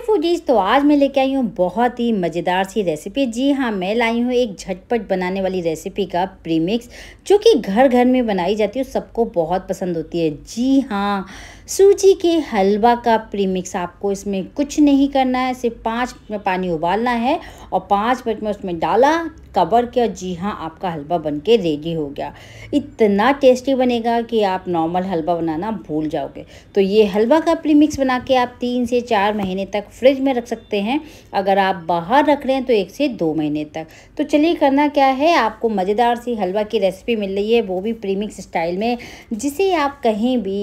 हाय foodies तो आज मैं लेके आई हूँ बहुत ही मज़ेदार सी रेसिपी जी हाँ मैं लाई हूँ एक झटपट बनाने वाली रेसिपी का प्रीमिक्स जो कि घर घर में बनाई जाती है सबको बहुत पसंद होती है जी हाँ सूजी के हलवा का प्रीमिक्स आपको इसमें कुछ नहीं करना है सिर्फ पाँच मिनट पानी उबालना है और पाँच मिनट में उसमें डाला कबर और जी हाँ आपका हलवा बन के रेडी हो गया इतना टेस्टी बनेगा कि आप नॉर्मल हलवा बनाना भूल जाओगे तो ये हलवा का प्रीमिक्स बना के आप तीन से चार महीने तक फ्रिज में रख सकते हैं अगर आप बाहर रख रहे हैं तो एक से दो महीने तक तो चलिए करना क्या है आपको मज़ेदार सी हलवा की रेसिपी मिल रही है वो भी प्रीमिक्स स्टाइल में जिसे आप कहीं भी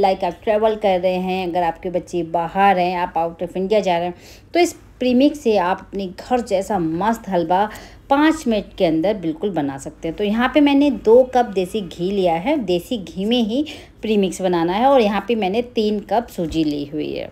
लाइक आप ट्रैवल कर रहे हैं अगर आपके बच्चे बाहर हैं आप आउट ऑफ इंडिया जा रहे हैं तो इस प्रीमिक्स से आप अपने घर जैसा मस्त हलवा पाँच मिनट के अंदर बिल्कुल बना सकते हैं तो यहाँ पे मैंने दो कप देसी घी लिया है देसी घी में ही प्रीमिक्स बनाना है और यहाँ पे मैंने तीन कप सूजी ली हुई है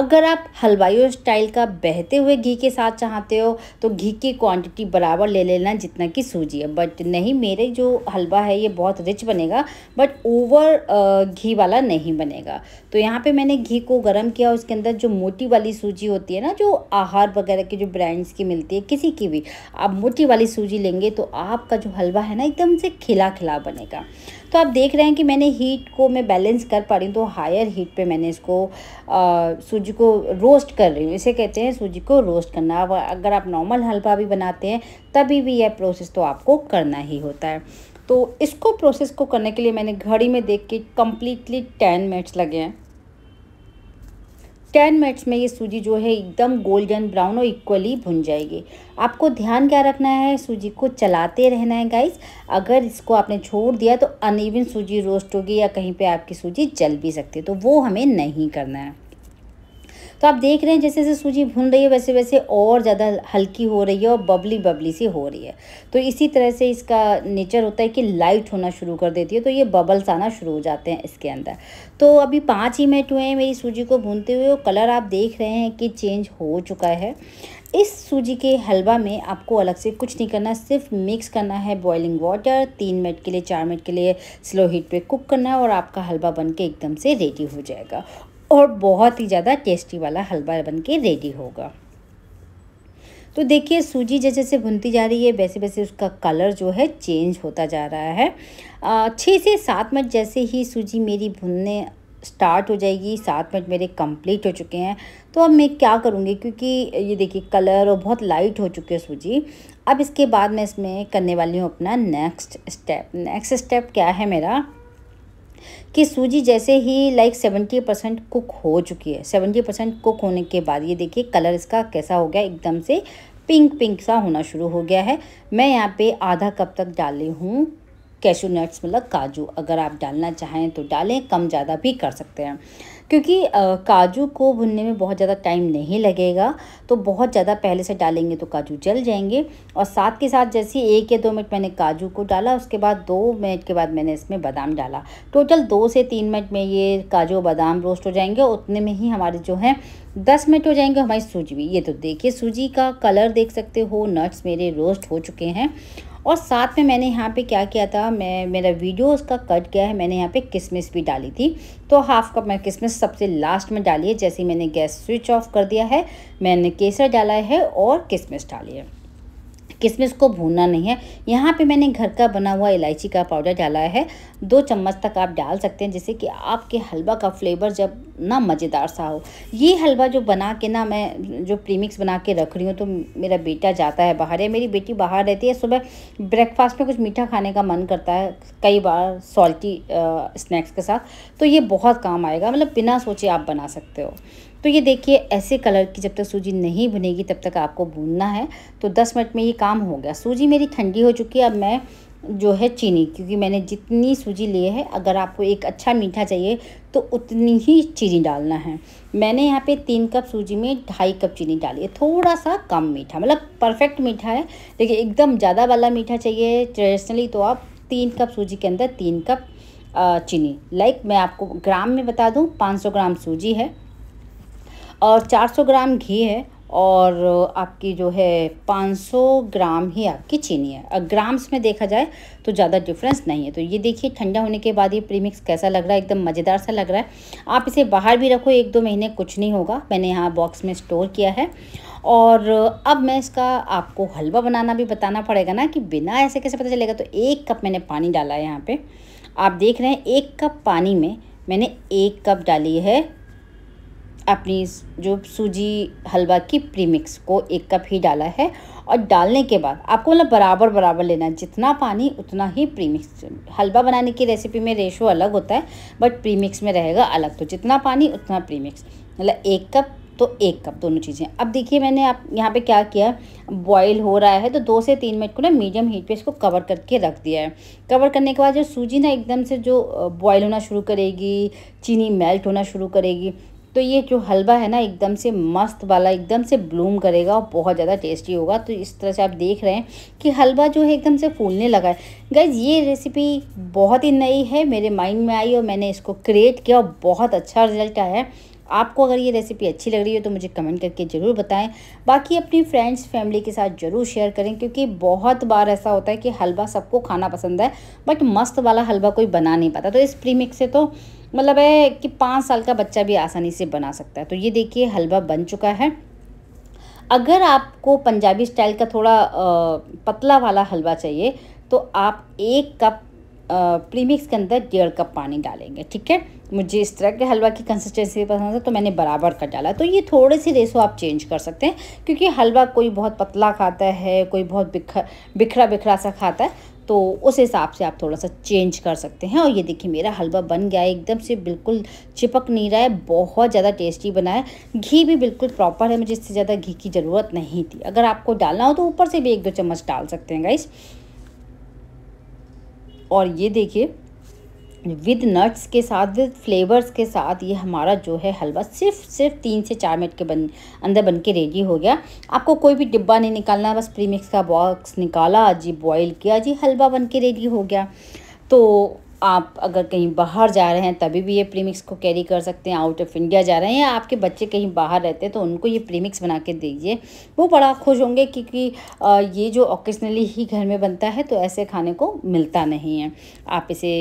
अगर आप हलवाइयों स्टाइल का बहते हुए घी के साथ चाहते हो तो घी की क्वांटिटी बराबर ले लेना जितना कि सूजी है बट नहीं मेरे जो हलवा है ये बहुत रिच बनेगा बट ओवर घी वाला नहीं बनेगा तो यहाँ पे मैंने घी को गर्म किया उसके अंदर जो मोटी वाली सूजी होती है ना जो आहार वगैरह की जो ब्रांड्स की मिलती है किसी की भी आप मोटी वाली सूजी लेंगे तो आपका जो हलवा है ना एकदम से खिला खिला बनेगा तो आप देख रहे हैं कि मैंने हीट को मैं बैलेंस कर पा रही हूँ तो हायर हीट पर मैंने इसको सूजी को रोस्ट कर रही हूँ इसे कहते हैं सूजी को रोस्ट करना अब अगर आप नॉर्मल हलवा भी बनाते हैं तभी भी यह प्रोसेस तो आपको करना ही होता है तो इसको प्रोसेस को करने के लिए मैंने घड़ी में देख के कम्प्लीटली टेन मिनट्स लगे हैं टेन मिनट्स में ये सूजी जो है एकदम गोल्डन ब्राउन और इक्वली भुन जाएगी आपको ध्यान क्या रखना है सूजी को चलाते रहना है गाइस अगर इसको आपने छोड़ दिया तो अनइवन सूजी रोस्ट होगी या कहीं पे आपकी सूजी जल भी सकती है तो वो हमें नहीं करना है तो आप देख रहे हैं जैसे जैसे सूजी भुन रही है वैसे वैसे और ज़्यादा हल्की हो रही है और बबली बबली सी हो रही है तो इसी तरह से इसका नेचर होता है कि लाइट होना शुरू कर देती है तो ये बबल्स आना शुरू हो जाते हैं इसके अंदर तो अभी पाँच ही मिनट हुए हैं मेरी सूजी को भूनते हुए और कलर आप देख रहे हैं कि चेंज हो चुका है इस सूजी के हलवा में आपको अलग से कुछ नहीं करना सिर्फ मिक्स करना है बॉइलिंग वाटर तीन मिनट के लिए चार मिनट के लिए स्लो हीट पे कुक करना है और आपका हलवा बन के एकदम से रेडी हो जाएगा और बहुत ही ज़्यादा टेस्टी वाला हलवा बन के रेडी होगा तो देखिए सूजी जैसे जैसे भुनती जा रही है वैसे वैसे उसका कलर जो है चेंज होता जा रहा है छः से सात मिनट जैसे ही सूजी मेरी भुनने स्टार्ट हो जाएगी सात मिनट मेरे कंप्लीट हो चुके हैं तो अब मैं क्या करूँगी क्योंकि ये देखिए कलर और बहुत लाइट हो चुके है सूजी अब इसके बाद मैं इसमें करने वाली हूँ अपना नेक्स्ट स्टेप नेक्स्ट स्टेप क्या है मेरा कि सूजी जैसे ही लाइक सेवेंटी परसेंट कुक हो चुकी है सेवेंटी परसेंट कुक होने के बाद ये देखिए कलर इसका कैसा हो गया एकदम से पिंक पिंक सा होना शुरू हो गया है मैं यहाँ पे आधा कप तक डाली हूँ कैशू नट्स मतलब काजू अगर आप डालना चाहें तो डालें कम ज़्यादा भी कर सकते हैं क्योंकि काजू को भुनने में बहुत ज़्यादा टाइम नहीं लगेगा तो बहुत ज़्यादा पहले से डालेंगे तो काजू जल जाएंगे और साथ के साथ जैसे एक या दो मिनट मैंने काजू को डाला उसके बाद दो मिनट के बाद मैंने इसमें बादाम डाला टोटल दो से तीन मिनट में ये काजू बादाम रोस्ट हो जाएंगे उतने में ही हमारे जो हैं दस मिनट हो जाएंगे हमारी सूजी भी ये तो देखिए सूजी का कलर देख सकते हो नट्स मेरे रोस्ट हो चुके हैं और साथ में मैंने यहाँ पे क्या किया था मैं मेरा वीडियो उसका कट गया है मैंने यहाँ पे किसमिस भी डाली थी तो हाफ कप मैं किसमिस सबसे लास्ट में डाली है जैसे मैंने गैस स्विच ऑफ कर दिया है मैंने केसर डाला है और किसमिस डाली है किशमिश को भूनना नहीं है यहाँ पे मैंने घर का बना हुआ इलायची का पाउडर डाला है दो चम्मच तक आप डाल सकते हैं जिससे कि आपके हलवा का फ्लेवर जब ना मज़ेदार सा हो ये हलवा जो बना के ना मैं जो प्रीमिक्स बना के रख रही हूँ तो मेरा बेटा जाता है बाहर या मेरी बेटी बाहर रहती है सुबह ब्रेकफास्ट में कुछ मीठा खाने का मन करता है कई बार सॉल्टी स्नैक्स के साथ तो ये बहुत काम आएगा मतलब बिना सोचे आप बना सकते हो तो ये देखिए ऐसे कलर की जब तक सूजी नहीं भुनेगी तब तक आपको भूनना है तो दस मिनट में ये काम हो गया सूजी मेरी ठंडी हो चुकी है अब मैं जो है चीनी क्योंकि मैंने जितनी सूजी ली है अगर आपको एक अच्छा मीठा चाहिए तो उतनी ही चीनी डालना है मैंने यहाँ पे तीन कप सूजी में ढाई कप चीनी डाली है थोड़ा सा कम मीठा मतलब परफेक्ट मीठा है लेकिन एकदम ज़्यादा वाला मीठा चाहिए ट्रेडिशनली तो आप तीन कप सूजी के अंदर तीन कप चीनी लाइक मैं आपको ग्राम में बता दूँ पाँच ग्राम सूजी है और 400 ग्राम घी है और आपकी जो है 500 ग्राम ही आपकी चीनी है अगर ग्राम्स में देखा जाए तो ज़्यादा डिफरेंस नहीं है तो ये देखिए ठंडा होने के बाद ये प्रीमिक्स कैसा लग रहा है एकदम मज़ेदार सा लग रहा है आप इसे बाहर भी रखो एक दो महीने कुछ नहीं होगा मैंने यहाँ बॉक्स में स्टोर किया है और अब मैं इसका आपको हलवा बनाना भी बताना पड़ेगा ना कि बिना ऐसे कैसे पता चलेगा तो एक कप मैंने पानी डाला है यहाँ पर आप देख रहे हैं एक कप पानी में मैंने एक कप डाली है अपनी जो सूजी हलवा की प्रीमिक्स को एक कप ही डाला है और डालने के बाद आपको मतलब बराबर बराबर लेना है जितना पानी उतना ही प्रीमिक्स हलवा बनाने की रेसिपी में रेशो अलग होता है बट प्रीमिक्स में रहेगा अलग तो जितना पानी उतना प्रीमिक्स मतलब एक कप तो एक कप दोनों चीज़ें अब देखिए मैंने आप यहाँ पे क्या किया बॉईल हो रहा है तो दो से तीन मिनट को ना मीडियम हीट पे इसको कवर करके रख दिया है कवर करने के बाद जो सूजी ना एकदम से जो बॉईल होना शुरू करेगी चीनी मेल्ट होना शुरू करेगी तो ये जो हलवा है ना एकदम से मस्त वाला एकदम से ब्लूम करेगा और बहुत ज़्यादा टेस्टी होगा तो इस तरह से आप देख रहे हैं कि हलवा जो है एकदम से फूलने लगा है गैज़ ये रेसिपी बहुत ही नई है मेरे माइंड में आई और मैंने इसको क्रिएट किया और बहुत अच्छा रिजल्ट आया है आपको अगर ये रेसिपी अच्छी लग रही हो तो मुझे कमेंट करके ज़रूर बताएं बाकी अपनी फ्रेंड्स फैमिली के साथ ज़रूर शेयर करें क्योंकि बहुत बार ऐसा होता है कि हलवा सबको खाना पसंद है बट मस्त वाला हलवा कोई बना नहीं पाता तो इस प्रीमिक्स से तो मतलब है कि पाँच साल का बच्चा भी आसानी से बना सकता है तो ये देखिए हलवा बन चुका है अगर आपको पंजाबी स्टाइल का थोड़ा पतला वाला हलवा चाहिए तो आप एक कप प्रीमिक्स के अंदर डेढ़ कप पानी डालेंगे ठीक है मुझे इस तरह के हलवा की कंसिस्टेंसी पसंद है तो मैंने बराबर का डाला तो ये थोड़े से रेसो आप चेंज कर सकते हैं क्योंकि हलवा कोई बहुत पतला खाता है कोई बहुत बिखर बिखरा बिखरा सा खाता है तो उस हिसाब से आप थोड़ा सा चेंज कर सकते हैं और ये देखिए मेरा हलवा बन गया है एकदम से बिल्कुल चिपक नहीं रहा है बहुत ज़्यादा टेस्टी बना है घी भी बिल्कुल प्रॉपर है मुझे इससे ज़्यादा घी की ज़रूरत नहीं थी अगर आपको डालना हो तो ऊपर से भी एक दो चम्मच डाल सकते हैं गाइस और ये देखिए विद नट्स के साथ विद फ्लेवर्स के साथ ये हमारा जो है हलवा सिर्फ सिर्फ तीन से चार मिनट के बन अंदर बन के रेडी हो गया आपको कोई भी डिब्बा नहीं निकालना बस प्रीमिक्स का बॉक्स निकाला जी बॉईल किया जी हलवा बन के रेडी हो गया तो आप अगर कहीं बाहर जा रहे हैं तभी भी ये प्रीमिक्स को कैरी कर सकते हैं आउट ऑफ इंडिया जा रहे हैं या आपके बच्चे कहीं बाहर रहते हैं तो उनको ये प्रीमिक्स बना के दीजिए वो बड़ा खुश होंगे क्योंकि ये जो ओकेजनली ही घर में बनता है तो ऐसे खाने को मिलता नहीं है आप इसे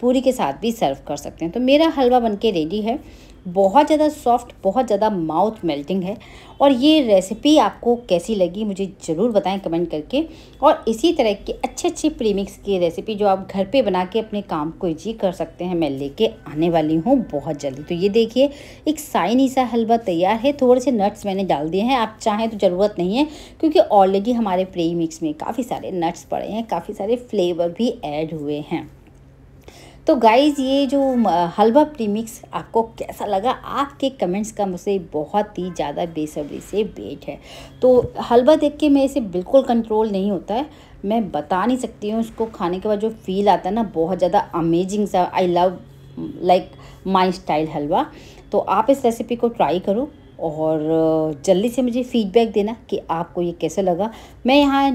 पूरी के साथ भी सर्व कर सकते हैं तो मेरा हलवा बन के रेडी है बहुत ज़्यादा सॉफ्ट बहुत ज़्यादा माउथ मेल्टिंग है और ये रेसिपी आपको कैसी लगी मुझे ज़रूर बताएं कमेंट करके और इसी तरह के अच्छे अच्छे प्रीमिक्स की रेसिपी जो आप घर पे बना के अपने काम को इजी कर सकते हैं मैं लेके आने वाली हूँ बहुत जल्दी तो ये देखिए एक साइनी सा हलवा तैयार है थोड़े से नट्स मैंने डाल दिए हैं आप चाहें तो ज़रूरत नहीं है क्योंकि ऑलरेडी हमारे प्रीमिक्स में काफ़ी सारे नट्स पड़े हैं काफ़ी सारे फ्लेवर भी एड हुए हैं तो गाइज़ ये जो हलवा प्रीमिक्स आपको कैसा लगा आपके कमेंट्स का मुझे बहुत ही ज़्यादा बेसब्री से वेट है तो हलवा देख के मैं इसे बिल्कुल कंट्रोल नहीं होता है मैं बता नहीं सकती हूँ उसको खाने के बाद जो फील आता है ना बहुत ज़्यादा अमेजिंग सा I love like my style हलवा तो आप इस रेसिपी को ट्राई करो और जल्दी से मुझे फीडबैक देना कि आपको ये कैसा लगा मैं यहाँ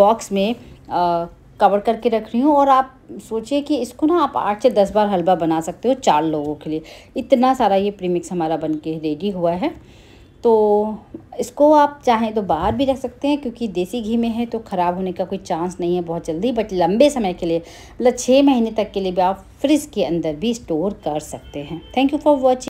बॉक्स में आ, कवर करके रख रही हूँ और आप सोचिए कि इसको ना आप आठ से दस बार हलवा बना सकते हो चार लोगों के लिए इतना सारा ये प्रीमिक्स हमारा बन के रेडी हुआ है तो इसको आप चाहें तो बाहर भी रख सकते हैं क्योंकि देसी घी में है तो ख़राब होने का कोई चांस नहीं है बहुत जल्दी बट लंबे समय के लिए मतलब छः महीने तक के लिए भी आप फ्रिज के अंदर भी स्टोर कर सकते हैं थैंक यू फॉर वॉचिंग